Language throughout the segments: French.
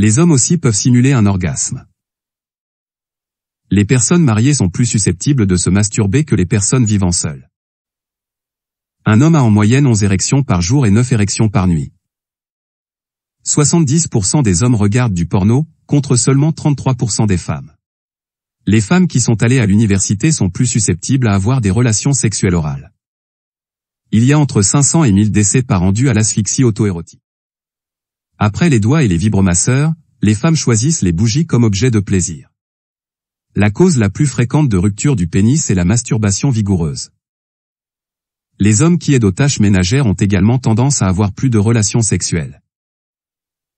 Les hommes aussi peuvent simuler un orgasme. Les personnes mariées sont plus susceptibles de se masturber que les personnes vivant seules. Un homme a en moyenne 11 érections par jour et 9 érections par nuit. 70% des hommes regardent du porno, contre seulement 33% des femmes. Les femmes qui sont allées à l'université sont plus susceptibles à avoir des relations sexuelles orales. Il y a entre 500 et 1000 décès par an dus à l'asphyxie auto-érotique. Après les doigts et les vibromasseurs, les femmes choisissent les bougies comme objet de plaisir. La cause la plus fréquente de rupture du pénis est la masturbation vigoureuse. Les hommes qui aident aux tâches ménagères ont également tendance à avoir plus de relations sexuelles.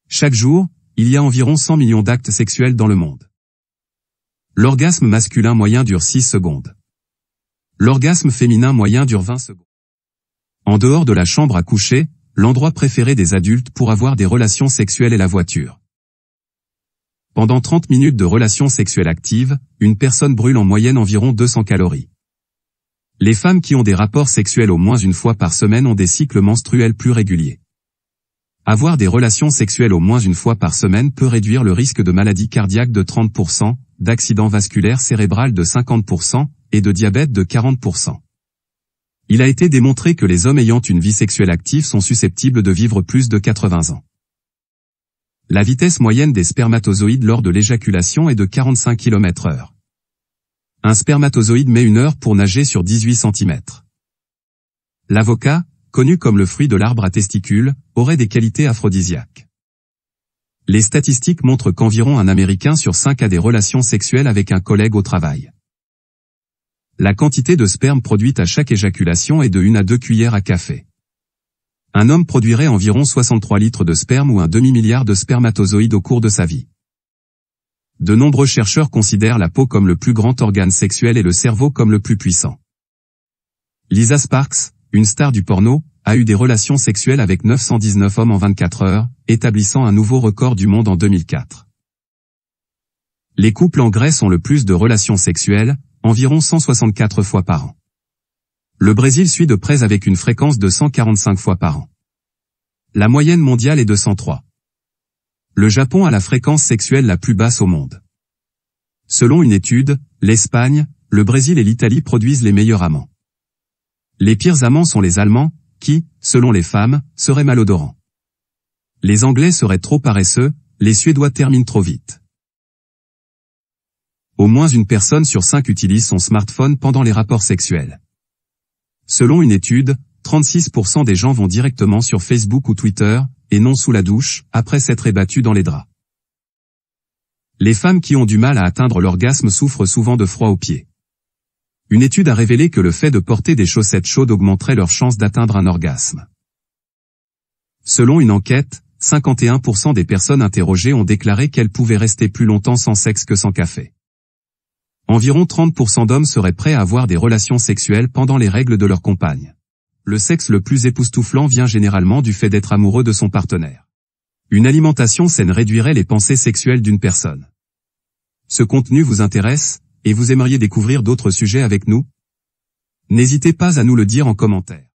Chaque jour, il y a environ 100 millions d'actes sexuels dans le monde. L'orgasme masculin moyen dure 6 secondes. L'orgasme féminin moyen dure 20 secondes. En dehors de la chambre à coucher, l'endroit préféré des adultes pour avoir des relations sexuelles est la voiture. Pendant 30 minutes de relations sexuelles actives, une personne brûle en moyenne environ 200 calories. Les femmes qui ont des rapports sexuels au moins une fois par semaine ont des cycles menstruels plus réguliers. Avoir des relations sexuelles au moins une fois par semaine peut réduire le risque de maladie cardiaque de 30%, d'accident vasculaire cérébral de 50% et de diabète de 40%. Il a été démontré que les hommes ayant une vie sexuelle active sont susceptibles de vivre plus de 80 ans. La vitesse moyenne des spermatozoïdes lors de l'éjaculation est de 45 km heure. Un spermatozoïde met une heure pour nager sur 18 cm. L'avocat, connu comme le fruit de l'arbre à testicules, aurait des qualités aphrodisiaques. Les statistiques montrent qu'environ un Américain sur cinq a des relations sexuelles avec un collègue au travail. La quantité de sperme produite à chaque éjaculation est de 1 à 2 cuillères à café. Un homme produirait environ 63 litres de sperme ou un demi-milliard de spermatozoïdes au cours de sa vie. De nombreux chercheurs considèrent la peau comme le plus grand organe sexuel et le cerveau comme le plus puissant. Lisa Sparks, une star du porno, a eu des relations sexuelles avec 919 hommes en 24 heures, établissant un nouveau record du monde en 2004. Les couples en Grèce ont le plus de relations sexuelles, environ 164 fois par an. Le Brésil suit de près avec une fréquence de 145 fois par an. La moyenne mondiale est de 103. Le Japon a la fréquence sexuelle la plus basse au monde. Selon une étude, l'Espagne, le Brésil et l'Italie produisent les meilleurs amants. Les pires amants sont les Allemands, qui, selon les femmes, seraient malodorants. Les Anglais seraient trop paresseux, les Suédois terminent trop vite au moins une personne sur cinq utilise son smartphone pendant les rapports sexuels. Selon une étude, 36% des gens vont directement sur Facebook ou Twitter, et non sous la douche, après s'être ébattus dans les draps. Les femmes qui ont du mal à atteindre l'orgasme souffrent souvent de froid aux pieds. Une étude a révélé que le fait de porter des chaussettes chaudes augmenterait leur chance d'atteindre un orgasme. Selon une enquête, 51% des personnes interrogées ont déclaré qu'elles pouvaient rester plus longtemps sans sexe que sans café environ 30% d'hommes seraient prêts à avoir des relations sexuelles pendant les règles de leur compagne. Le sexe le plus époustouflant vient généralement du fait d'être amoureux de son partenaire. Une alimentation saine réduirait les pensées sexuelles d'une personne. Ce contenu vous intéresse, et vous aimeriez découvrir d'autres sujets avec nous N'hésitez pas à nous le dire en commentaire.